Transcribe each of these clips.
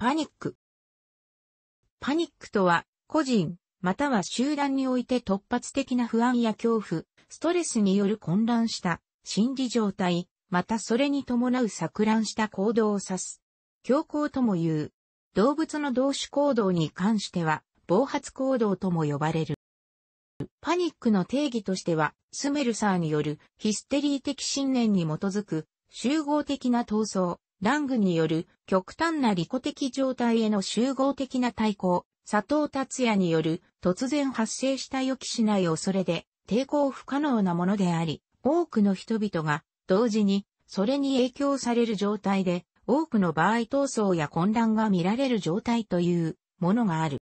パニック。パニックとは、個人、または集団において突発的な不安や恐怖、ストレスによる混乱した心理状態、またそれに伴う錯乱した行動を指す。強行とも言う。動物の同種行動に関しては、暴発行動とも呼ばれる。パニックの定義としては、スメルサーによるヒステリー的信念に基づく集合的な闘争、ラングによる極端な利己的状態への集合的な対抗、佐藤達也による突然発生した予期しない恐れで抵抗不可能なものであり、多くの人々が同時にそれに影響される状態で、多くの場合闘争や混乱が見られる状態というものがある。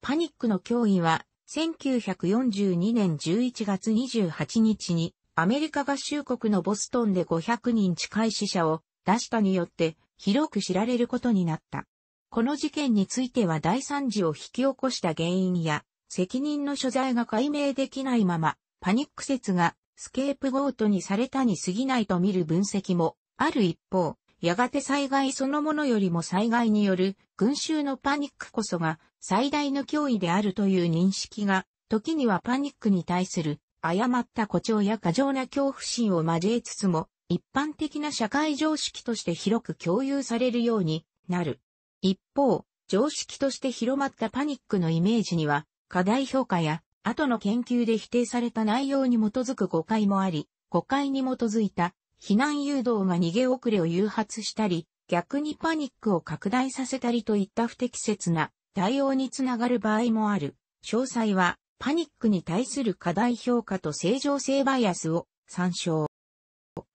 パニックの脅威は1942年11月28日にアメリカ合衆国のボストンで500人近い死者を出したによって広く知られることになった。この事件については大惨事を引き起こした原因や責任の所在が解明できないままパニック説がスケープゴートにされたに過ぎないと見る分析もある一方、やがて災害そのものよりも災害による群衆のパニックこそが最大の脅威であるという認識が、時にはパニックに対する誤った誇張や過剰な恐怖心を交えつつも一般的な社会常識として広く共有されるようになる。一方、常識として広まったパニックのイメージには、課題評価や、後の研究で否定された内容に基づく誤解もあり、誤解に基づいた避難誘導が逃げ遅れを誘発したり、逆にパニックを拡大させたりといった不適切な対応につながる場合もある。詳細はパニックに対する課題評価と正常性バイアスを参照。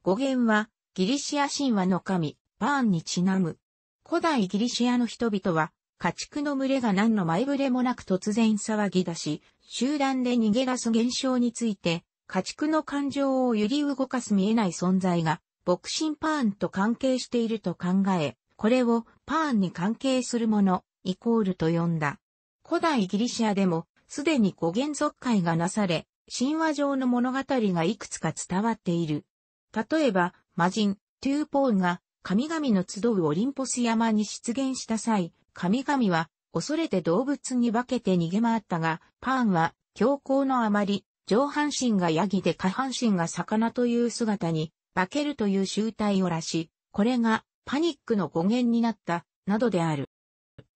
語源は、ギリシア神話の神、パーンにちなむ。古代ギリシアの人々は、家畜の群れが何の前触れもなく突然騒ぎ出し、集団で逃げ出す現象について、家畜の感情を揺り動かす見えない存在が、牧神パーンと関係していると考え、これをパーンに関係するもの、イコールと呼んだ。古代ギリシアでも、すでに語源族解がなされ、神話上の物語がいくつか伝わっている。例えば、魔人、トゥーポーが、神々の集うオリンポス山に出現した際、神々は、恐れて動物に化けて逃げ回ったが、パーンは、強行のあまり、上半身がヤギで下半身が魚という姿に、化けるという集体をらし、これが、パニックの語源になった、などである。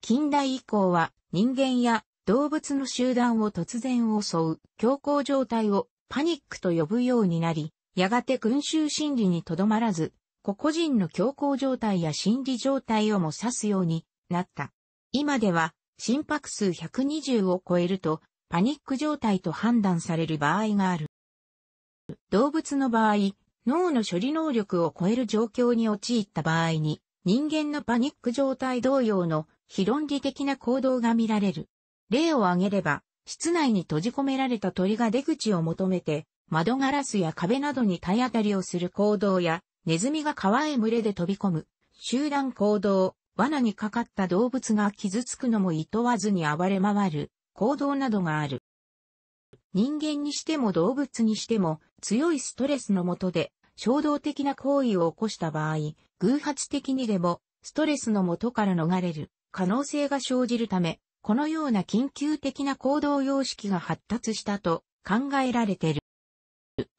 近代以降は、人間や動物の集団を突然襲う、強行状態をパニックと呼ぶようになり、やがて群衆心理にとどまらず、個々人の強行状態や心理状態をも指すようになった。今では、心拍数120を超えると、パニック状態と判断される場合がある。動物の場合、脳の処理能力を超える状況に陥った場合に、人間のパニック状態同様の非論理的な行動が見られる。例を挙げれば、室内に閉じ込められた鳥が出口を求めて窓ガラスや壁などに体当たりをする行動や、ネズミが川へ群れで飛び込む、集団行動、罠にかかった動物が傷つくのも厭わずに暴れ回る、行動などがある。人間にしても動物にしても強いストレスのもとで衝動的な行為を起こした場合、偶発的にでもストレスのもとから逃れる可能性が生じるため、このような緊急的な行動様式が発達したと考えられている。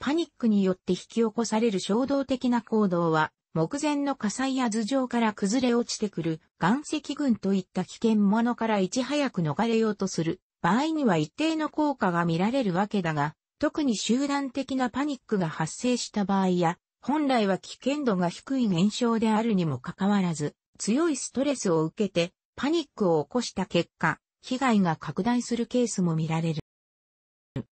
パニックによって引き起こされる衝動的な行動は、目前の火災や頭上から崩れ落ちてくる岩石群といった危険ものからいち早く逃れようとする場合には一定の効果が見られるわけだが、特に集団的なパニックが発生した場合や、本来は危険度が低い現象であるにもかかわらず、強いストレスを受けてパニックを起こした結果、被害が拡大するケースも見られる。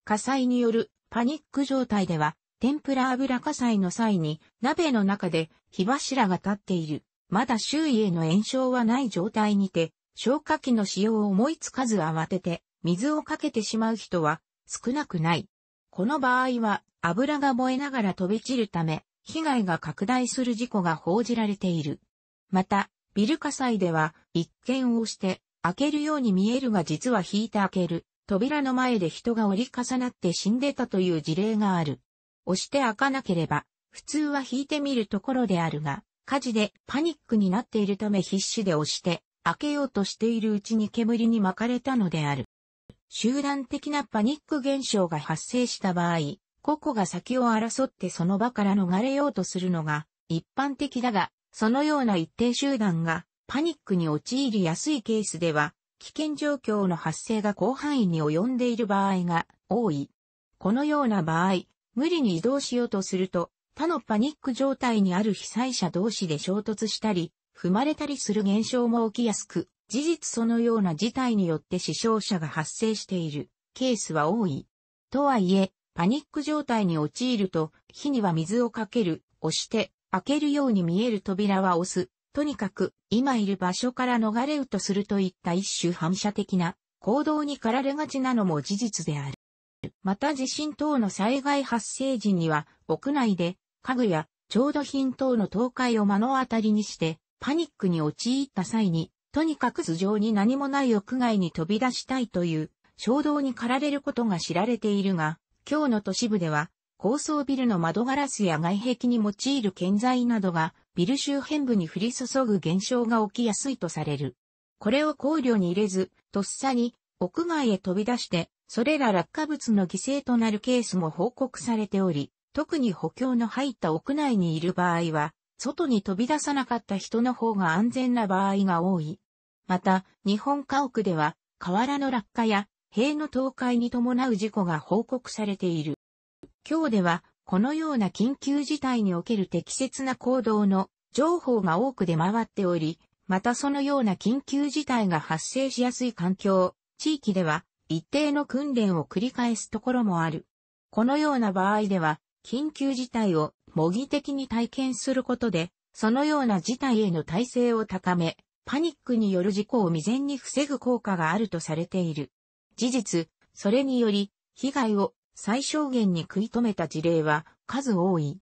火災によるパニック状態では、天ぷら油火災の際に鍋の中で火柱が立っている。まだ周囲への炎症はない状態にて、消火器の使用を思いつかず慌てて水をかけてしまう人は少なくない。この場合は油が燃えながら飛び散るため、被害が拡大する事故が報じられている。また、ビル火災では一見をして開けるように見えるが実は引いて開ける扉の前で人が折り重なって死んでたという事例がある。押して開かなければ、普通は引いてみるところであるが、火事でパニックになっているため必死で押して開けようとしているうちに煙に巻かれたのである。集団的なパニック現象が発生した場合、個々が先を争ってその場から逃れようとするのが一般的だが、そのような一定集団がパニックに陥りやすいケースでは、危険状況の発生が広範囲に及んでいる場合が多い。このような場合、無理に移動しようとすると、他のパニック状態にある被災者同士で衝突したり、踏まれたりする現象も起きやすく、事実そのような事態によって死傷者が発生しているケースは多い。とはいえ、パニック状態に陥ると、火には水をかける、押して、開けるように見える扉は押す、とにかく今いる場所から逃れうとするといった一種反射的な行動に駆られがちなのも事実である。また地震等の災害発生時には屋内で家具や調度品等の倒壊を目の当たりにしてパニックに陥った際にとにかく頭上に何もない屋外に飛び出したいという衝動に駆られることが知られているが今日の都市部では高層ビルの窓ガラスや外壁に用いる建材などがビル周辺部に降り注ぐ現象が起きやすいとされる。これを考慮に入れず、とっさに屋外へ飛び出して、それら落下物の犠牲となるケースも報告されており、特に補強の入った屋内にいる場合は、外に飛び出さなかった人の方が安全な場合が多い。また、日本家屋では、瓦の落下や塀の倒壊に伴う事故が報告されている。今日では、このような緊急事態における適切な行動の情報が多く出回っており、またそのような緊急事態が発生しやすい環境、地域では一定の訓練を繰り返すところもある。このような場合では、緊急事態を模擬的に体験することで、そのような事態への耐性を高め、パニックによる事故を未然に防ぐ効果があるとされている。事実、それにより、被害を最小限に食い止めた事例は数多い。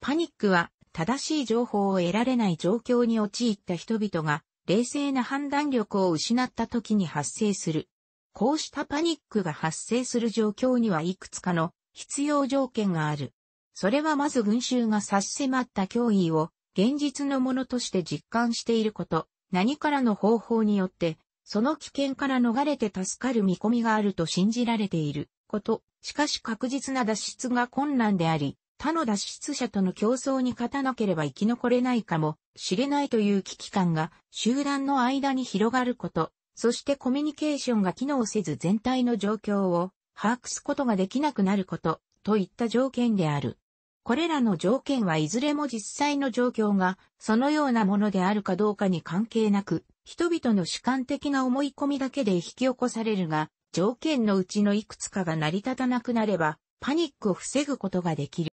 パニックは正しい情報を得られない状況に陥った人々が冷静な判断力を失った時に発生する。こうしたパニックが発生する状況にはいくつかの必要条件がある。それはまず群衆が差し迫った脅威を現実のものとして実感していること、何からの方法によって、その危険から逃れて助かる見込みがあると信じられていること、しかし確実な脱出が困難であり、他の脱出者との競争に勝たなければ生き残れないかもしれないという危機感が集団の間に広がること、そしてコミュニケーションが機能せず全体の状況を把握すことができなくなること、といった条件である。これらの条件はいずれも実際の状況がそのようなものであるかどうかに関係なく、人々の主観的な思い込みだけで引き起こされるが、条件のうちのいくつかが成り立たなくなれば、パニックを防ぐことができる。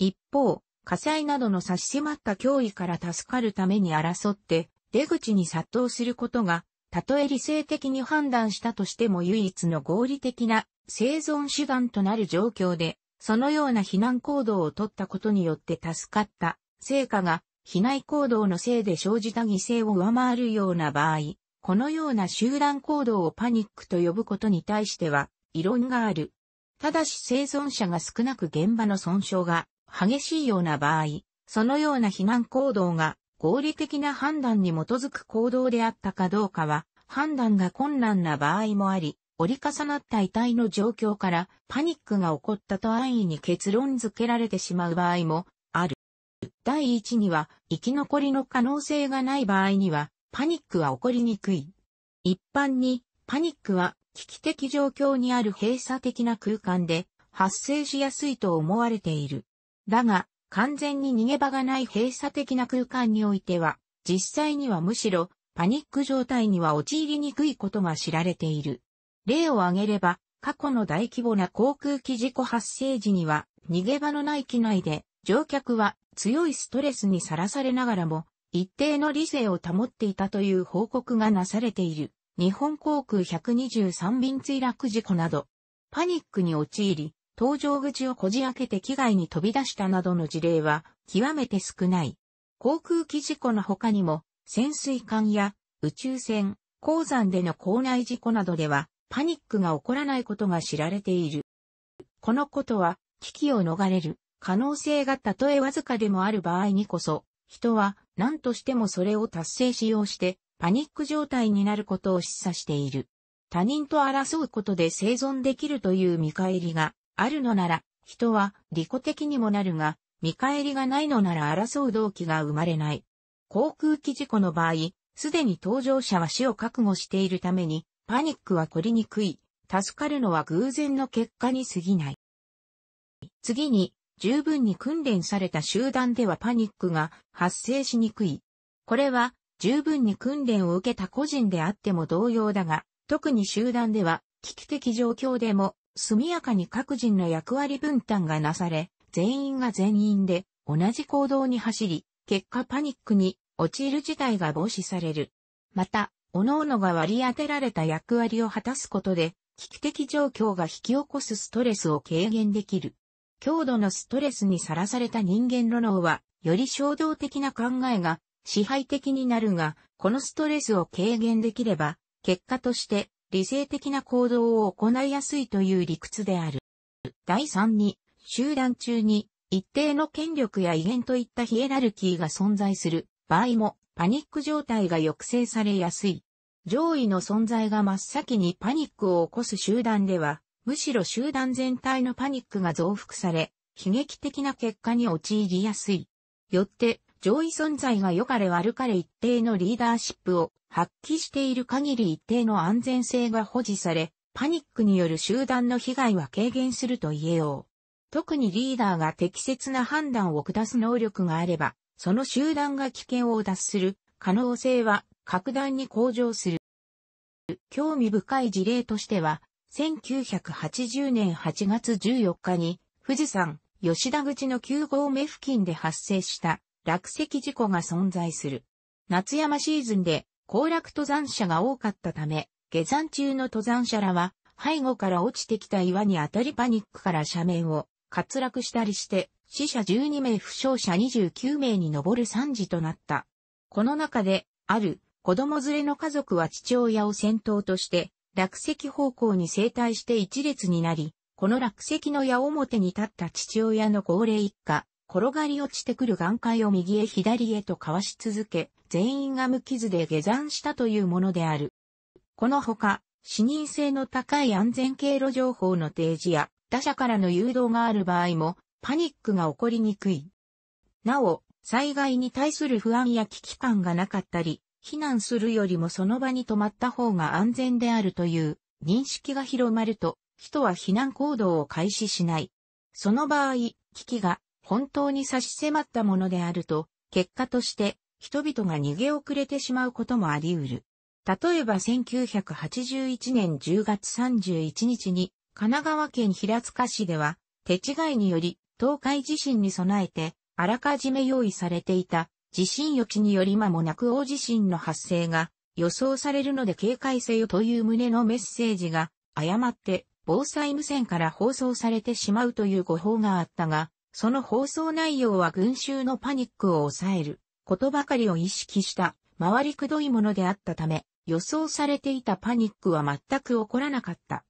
一方、火災などの差し迫った脅威から助かるために争って、出口に殺到することが、たとえ理性的に判断したとしても唯一の合理的な生存手段となる状況で、そのような避難行動を取ったことによって助かった成果が、避難行動のせいで生じた犠牲を上回るような場合、このような集団行動をパニックと呼ぶことに対しては、異論がある。ただし生存者が少なく現場の損傷が激しいような場合、そのような避難行動が合理的な判断に基づく行動であったかどうかは、判断が困難な場合もあり、折り重なった遺体の状況からパニックが起こったと安易に結論付けられてしまう場合もある。第一には、生き残りの可能性がない場合には、パニックは起こりにくい。一般に、パニックは危機的状況にある閉鎖的な空間で発生しやすいと思われている。だが、完全に逃げ場がない閉鎖的な空間においては、実際にはむしろパニック状態には陥りにくいことが知られている。例を挙げれば、過去の大規模な航空機事故発生時には、逃げ場のない機内で乗客は強いストレスにさらされながらも一定の理性を保っていたという報告がなされている。日本航空123便墜落事故など、パニックに陥り、搭乗口をこじ開けて機外に飛び出したなどの事例は極めて少ない。航空機事故の他にも、潜水艦や宇宙船、鉱山での校内事故などでは、パニックが起こらないことが知られている。このことは、危機を逃れる可能性がたとえわずかでもある場合にこそ、人は何としてもそれを達成しようして、パニック状態になることを示唆している。他人と争うことで生存できるという見返りがあるのなら、人は利己的にもなるが、見返りがないのなら争う動機が生まれない。航空機事故の場合、すでに搭乗者は死を覚悟しているために、パニックは取りにくい。助かるのは偶然の結果に過ぎない。次に、十分に訓練された集団ではパニックが発生しにくい。これは十分に訓練を受けた個人であっても同様だが、特に集団では危機的状況でも速やかに各人の役割分担がなされ、全員が全員で同じ行動に走り、結果パニックに陥る事態が防止される。また、各々が割り当てられた役割を果たすことで、危機的状況が引き起こすストレスを軽減できる。強度のストレスにさらされた人間の脳は、より衝動的な考えが支配的になるが、このストレスを軽減できれば、結果として理性的な行動を行いやすいという理屈である。第3に、集団中に一定の権力や威厳といったヒエラルキーが存在する場合も、パニック状態が抑制されやすい。上位の存在が真っ先にパニックを起こす集団では、むしろ集団全体のパニックが増幅され、悲劇的な結果に陥りやすい。よって、上位存在が良かれ悪かれ一定のリーダーシップを発揮している限り一定の安全性が保持され、パニックによる集団の被害は軽減すると言えよう。特にリーダーが適切な判断を下す能力があれば、その集団が危険を脱する可能性は格段に向上する。興味深い事例としては、1980年8月14日に、富士山、吉田口の9合目付近で発生した落石事故が存在する。夏山シーズンで行楽登山者が多かったため、下山中の登山者らは背後から落ちてきた岩に当たりパニックから斜面を滑落したりして、死者12名負傷者29名に上る惨事となった。この中で、ある子供連れの家族は父親を先頭として落石方向に生体して一列になり、この落石の矢面に立った父親の高齢一家、転がり落ちてくる眼界を右へ左へとかわし続け、全員が無傷で下山したというものである。このほか、視認性の高い安全経路情報の提示や、他者からの誘導がある場合も、パニックが起こりにくい。なお、災害に対する不安や危機感がなかったり、避難するよりもその場に泊まった方が安全であるという認識が広まると、人は避難行動を開始しない。その場合、危機が本当に差し迫ったものであると、結果として人々が逃げ遅れてしまうこともあり得る。例えば1981年10月31日に神奈川県平塚市では手違いにより東海地震に備えてあらかじめ用意されていた地震予知により間もなく大地震の発生が予想されるので警戒せよという旨のメッセージが誤って防災無線から放送されてしまうという誤報があったが、その放送内容は群衆のパニックを抑えることばかりを意識した回りくどいものであったため、予想されていたパニックは全く起こらなかった。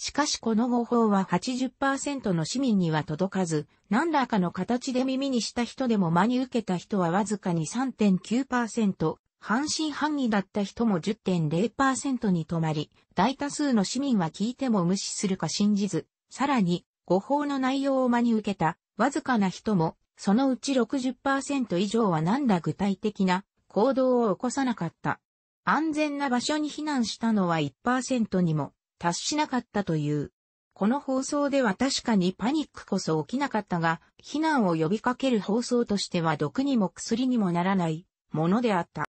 しかしこの誤報は80%の市民には届かず、何らかの形で耳にした人でも真に受けた人はわずかに3.9%、半信半疑だった人も10.0%に止まり、大多数の市民は聞いても無視するか信じず、さらに、誤報の内容を真に受けた、わずかな人も、そのうち60%以上は何ら具体的な行動を起こさなかった。安全な場所に避難したのは1%にも達しなかったという。この放送では確かにパニックこそ起きなかったが、避難を呼びかける放送としては毒にも薬にもならないものであった。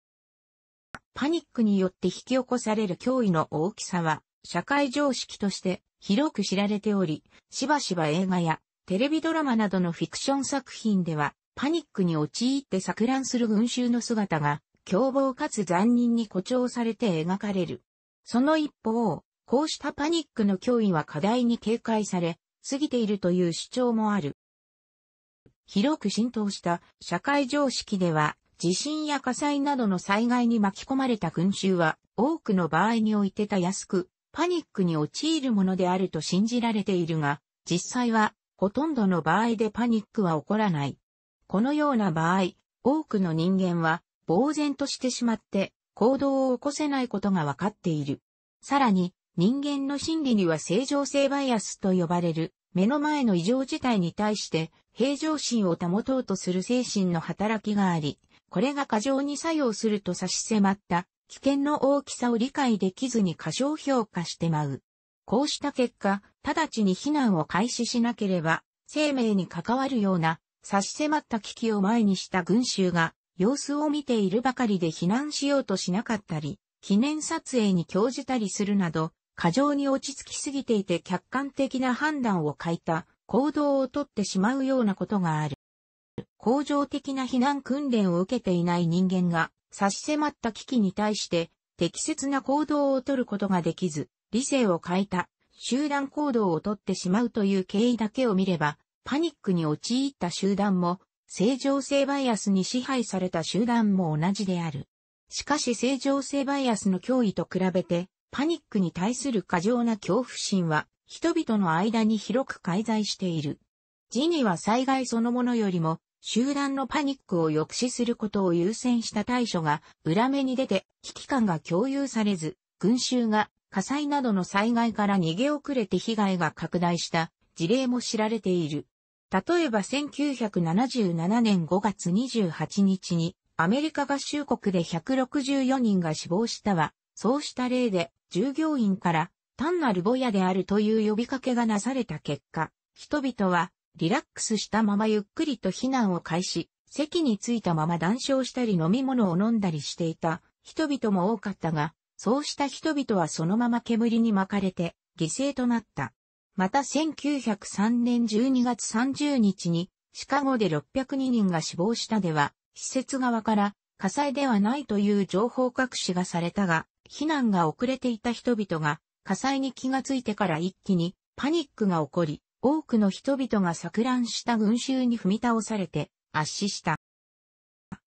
パニックによって引き起こされる脅威の大きさは、社会常識として広く知られており、しばしば映画やテレビドラマなどのフィクション作品では、パニックに陥って錯乱する群衆の姿が、凶暴かつ残忍に誇張されて描かれる。その一方、こうしたパニックの脅威は課題に警戒され、過ぎているという主張もある。広く浸透した社会常識では、地震や火災などの災害に巻き込まれた群衆は、多くの場合においてたやすく、パニックに陥るものであると信じられているが、実際は、ほとんどの場合でパニックは起こらない。このような場合、多くの人間は、呆然としてしまって、行動を起こせないことがわかっている。さらに、人間の心理には正常性バイアスと呼ばれる、目の前の異常事態に対して平常心を保とうとする精神の働きがあり、これが過剰に作用すると差し迫った危険の大きさを理解できずに過小評価してまう。こうした結果、直ちに避難を開始しなければ、生命に関わるような差し迫った危機を前にした群衆が、様子を見ているばかりで避難しようとしなかったり、記念撮影に興じたりするなど、過剰に落ち着きすぎていて客観的な判断を欠いた行動をとってしまうようなことがある。恒常的な避難訓練を受けていない人間が差し迫った危機に対して適切な行動をとることができず、理性を欠いた集団行動をとってしまうという経緯だけを見れば、パニックに陥った集団も、正常性バイアスに支配された集団も同じである。しかし正常性バイアスの脅威と比べて、パニックに対する過剰な恐怖心は、人々の間に広く介在している。ジニは災害そのものよりも、集団のパニックを抑止することを優先した対処が裏目に出て危機感が共有されず、群衆が火災などの災害から逃げ遅れて被害が拡大した事例も知られている。例えば1977年5月28日にアメリカ合衆国で164人が死亡したは、そうした例で従業員から単なるボヤであるという呼びかけがなされた結果、人々はリラックスしたままゆっくりと避難を開始、席に着いたまま談笑したり飲み物を飲んだりしていた人々も多かったが、そうした人々はそのまま煙に巻かれて犠牲となった。また1903年12月30日にシカゴで602人が死亡したでは、施設側から火災ではないという情報隠しがされたが、避難が遅れていた人々が火災に気がついてから一気にパニックが起こり、多くの人々が錯乱した群衆に踏み倒されて圧死した。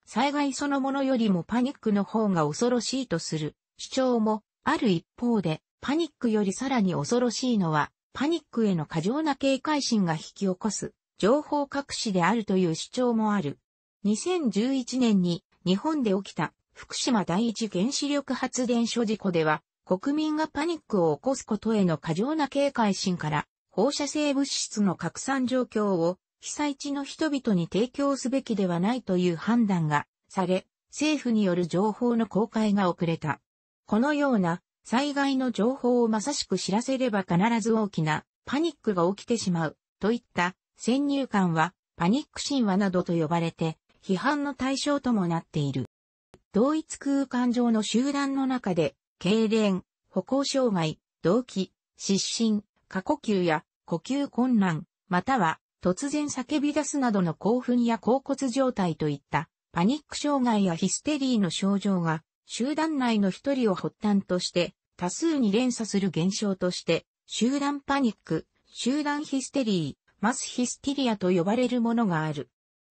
災害そのものよりもパニックの方が恐ろしいとする主張もある一方で、パニックよりさらに恐ろしいのは、パニックへの過剰な警戒心が引き起こす情報隠しであるという主張もある。2011年に日本で起きた福島第一原子力発電所事故では、国民がパニックを起こすことへの過剰な警戒心から、放射性物質の拡散状況を被災地の人々に提供すべきではないという判断がされ、政府による情報の公開が遅れた。このような災害の情報をまさしく知らせれば必ず大きなパニックが起きてしまうといった先入観はパニック神話などと呼ばれて批判の対象ともなっている。同一空間上の集団の中で、痙攣、歩行障害、動悸、失神、過呼吸や呼吸困難、または突然叫び出すなどの興奮や恍骨状態といったパニック障害やヒステリーの症状が集団内の一人を発端として多数に連鎖する現象として集団パニック、集団ヒステリー、マスヒステリアと呼ばれるものがある。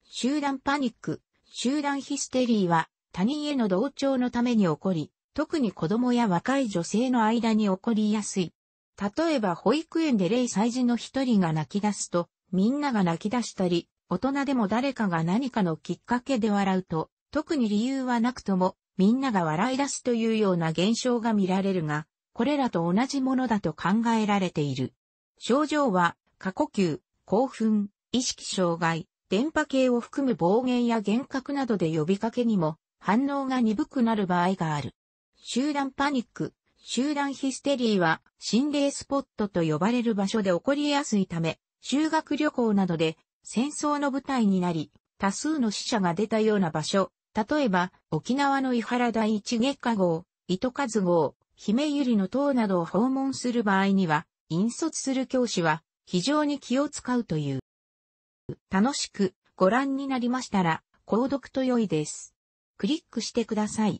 集団パニック、集団ヒステリーは他人への同調のために起こり、特に子供や若い女性の間に起こりやすい。例えば保育園で0歳児の一人が泣き出すと、みんなが泣き出したり、大人でも誰かが何かのきっかけで笑うと、特に理由はなくとも、みんなが笑い出すというような現象が見られるが、これらと同じものだと考えられている。症状は、過呼吸、興奮、意識障害、電波系を含む暴言や幻覚などで呼びかけにも反応が鈍くなる場合がある。集団パニック、集団ヒステリーは心霊スポットと呼ばれる場所で起こりやすいため、修学旅行などで戦争の舞台になり、多数の死者が出たような場所、例えば沖縄の伊原第一月下号、糸数号、姫百合の塔などを訪問する場合には、引率する教師は非常に気を使うという。楽しくご覧になりましたら、購読と良いです。クリックしてください。